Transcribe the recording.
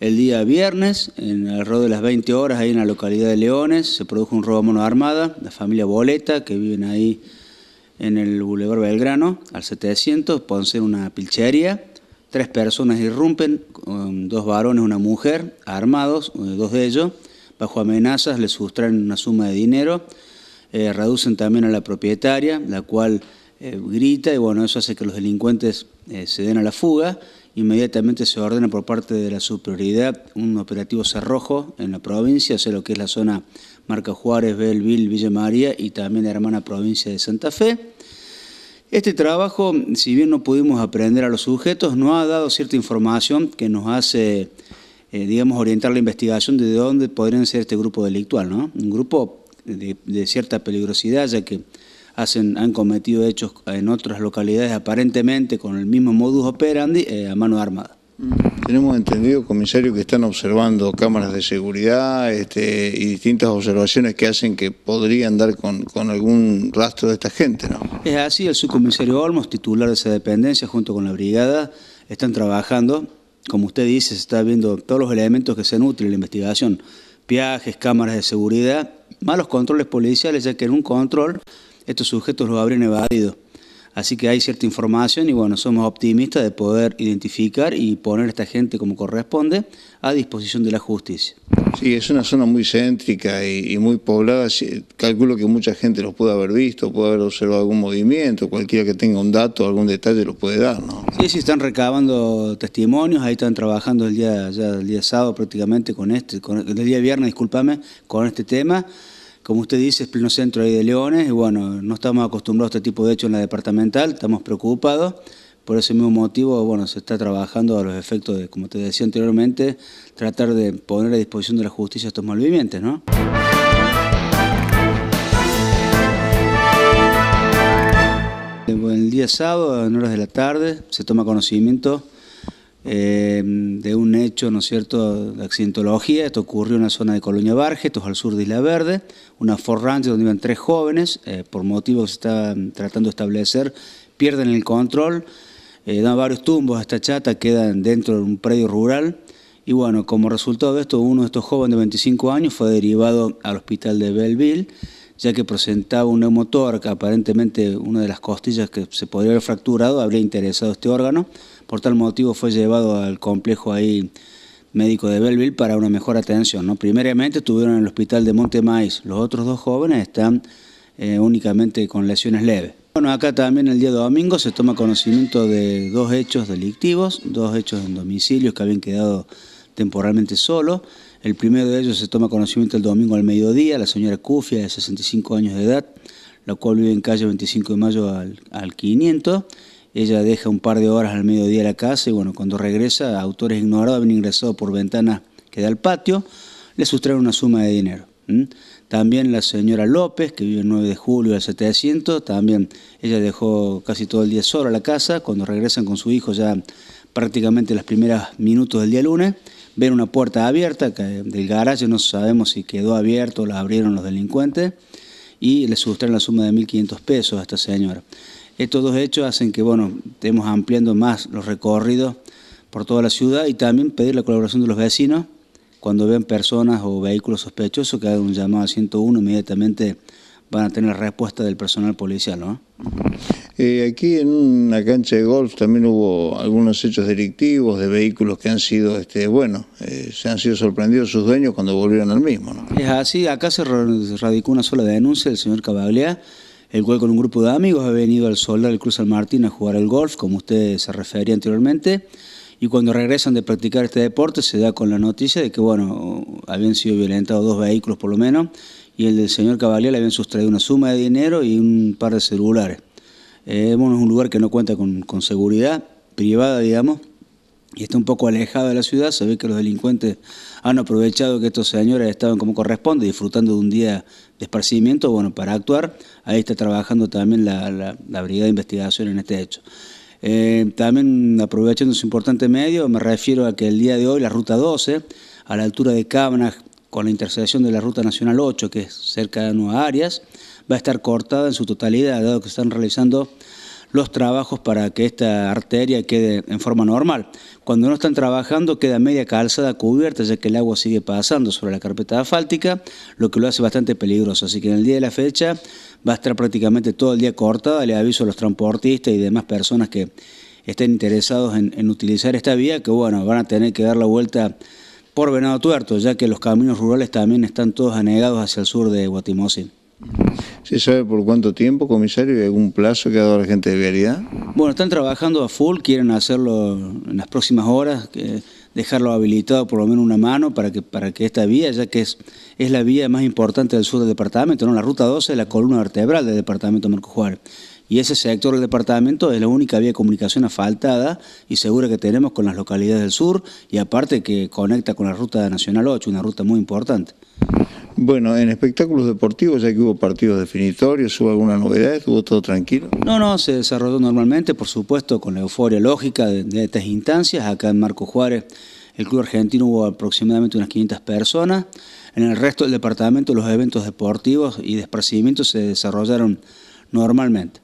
El día viernes, en alrededor de las 20 horas, ahí en la localidad de Leones, se produjo un robo a mano armada. La familia Boleta, que viven ahí en el Boulevard Belgrano, al 700, ser una pilchería. Tres personas irrumpen, dos varones, una mujer, armados, eh, dos de ellos. Bajo amenazas les sustraen una suma de dinero, eh, reducen también a la propietaria, la cual eh, grita y bueno, eso hace que los delincuentes se den a la fuga inmediatamente se ordena por parte de la superioridad un operativo cerrojo en la provincia, o lo que es la zona Marca Juárez, Belville, Villa María y también la hermana provincia de Santa Fe. Este trabajo, si bien no pudimos aprender a los sujetos, no ha dado cierta información que nos hace, eh, digamos, orientar la investigación de dónde podrían ser este grupo delictual, ¿no? Un grupo de cierta peligrosidad, ya que han cometido hechos en otras localidades aparentemente con el mismo modus operandi eh, a mano armada. Mm. Tenemos entendido, comisario, que están observando cámaras de seguridad este, y distintas observaciones que hacen que podrían dar con, algún rastro de esta gente, ¿no? Es así, el subcomisario Olmos, titular de esa dependencia, junto con la brigada, están trabajando. Como usted dice, se está viendo todos los elementos que sean útiles en la investigación. Viajes, cámaras de seguridad, malos controles policiales, ya que en un control estos sujetos los habrían evadido. Así que hay cierta información y bueno, somos optimistas de poder identificar y poner a esta gente como corresponde a disposición de la justicia. Sí, es una zona muy céntrica y, muy poblada. Calculo que mucha gente los puede haber visto, puede haber observado algún movimiento, cualquiera que tenga un dato, algún detalle lo puede dar, ¿no? Sí, sí, están recabando testimonios, ahí están trabajando el día, el día sábado prácticamente con este, con, el día viernes, discúlpame, con este tema como usted dice, es pleno centro ahí de Leones, y bueno, no estamos acostumbrados a este tipo de hechos en la departamental, estamos preocupados. Por ese mismo motivo, bueno, se está trabajando a los efectos de, como te decía anteriormente, tratar de poner a disposición de la justicia estos malvivientes, ¿no? El día sábado, en horas de la tarde, se toma conocimiento eh, de un hecho, ¿no es cierto?, de accidentología. Esto ocurrió en una zona de Colonia Barge, esto es al sur de Isla Verde, una Ford donde iban tres jóvenes, eh, por motivos que se estaban tratando de establecer, pierden el control, eh, dan varios tumbos a esta chata, quedan dentro de un predio rural. Y bueno, como resultado de esto, uno de estos jóvenes de 25 años fue derivado al hospital de Belleville, ya que presentaba un que aparentemente una de las costillas que se podría haber fracturado, habría interesado este órgano. Por tal motivo fue llevado al complejo ahí médico de Belleville para una mejor atención. ¿no? Primeramente estuvieron en el hospital de Montemais, los otros dos jóvenes están eh, únicamente con lesiones leves. Bueno, acá también el día domingo se toma conocimiento de dos hechos delictivos, dos hechos en domicilios que habían quedado temporalmente solos. El primero de ellos se toma conocimiento el domingo al mediodía, la señora Cufia, de 65 años de edad, la cual vive en calle 25 de mayo al 500 ella deja un par de horas al mediodía la casa y bueno, cuando regresa, autores ignorados habían ingresado por ventana que da al patio, le sustraen una suma de dinero. También la señora López, que vive el 9 de julio del 700, también ella dejó casi todo el día sola la casa, cuando regresan con su hijo ya prácticamente los primeros minutos del día lunes, ven una puerta abierta que del garaje, no sabemos si quedó abierto o la abrieron los delincuentes, y le sustraen la suma de 1.500 pesos a esta señora. Estos dos hechos hacen que, bueno, estemos ampliando más los recorridos por toda la ciudad y también pedir la colaboración de los vecinos cuando ven personas o vehículos sospechosos que hagan un llamado al 101 inmediatamente van a tener respuesta del personal policial, ¿no? Eh, aquí en una cancha de golf también hubo algunos hechos delictivos de vehículos que han sido, este, bueno, eh, se han sido sorprendidos sus dueños cuando volvieron al mismo, ¿no? Es así, acá se radicó una sola denuncia del señor Cabaglia, el cual con un grupo de amigos ha venido al Sol del Cruz San Martín a jugar al golf, como usted se refería anteriormente, y cuando regresan de practicar este deporte se da con la noticia de que, bueno, habían sido violentados dos vehículos por lo menos, y el del señor Cavalier le habían sustraído una suma de dinero y un par de celulares. Eh, es un lugar que no cuenta con seguridad privada, digamos, y está un poco alejado de la ciudad, se ve que los delincuentes han aprovechado que estos señores estaban como corresponde, disfrutando de un día de esparcimiento, bueno, para actuar. Ahí está trabajando también la, Brigada de Investigación en este hecho. Eh, también aprovechando su importante medio, me refiero a que el día de hoy la Ruta 12, a la altura de cabanas con la intersección de la Ruta Nacional 8, que es cerca de Nueva Arias, va a estar cortada en su totalidad, dado que están realizando los trabajos para que esta arteria quede en forma normal. Cuando no están trabajando queda media calzada cubierta ya que el agua sigue pasando sobre la carpeta asfáltica, lo que lo hace bastante peligroso. Así que en el día de la fecha va a estar prácticamente todo el día cortada. Le aviso a los transportistas y demás personas que estén interesados en, utilizar esta vía que bueno, van a tener que dar la vuelta por Venado Tuerto, ya que los caminos rurales también están todos anegados hacia el sur de Guatimosín. ¿Se sabe por cuánto tiempo, comisario? ¿Y algún plazo que ha dado la gente de vialidad? Bueno, están trabajando a full, quieren hacerlo en las próximas horas, dejarlo habilitado por lo menos una mano para que, para que esta vía, ya que es, es la vía más importante del sur del departamento, ¿no? la ruta 12 es la columna vertebral del departamento de Marco Juárez. Y ese sector del departamento es la única vía de comunicación asfaltada y segura que tenemos con las localidades del sur y aparte que conecta con la ruta nacional 8, una ruta muy importante. Bueno, en espectáculos deportivos, ya que hubo partidos definitorios, ¿hubo alguna novedad? ¿Estuvo todo tranquilo? No, no, se desarrolló normalmente, por supuesto, con la euforia lógica de, estas instancias. Acá en Marco Juárez, el Club Argentino hubo aproximadamente unas 500 personas. En el resto del departamento, los eventos deportivos y de se desarrollaron normalmente.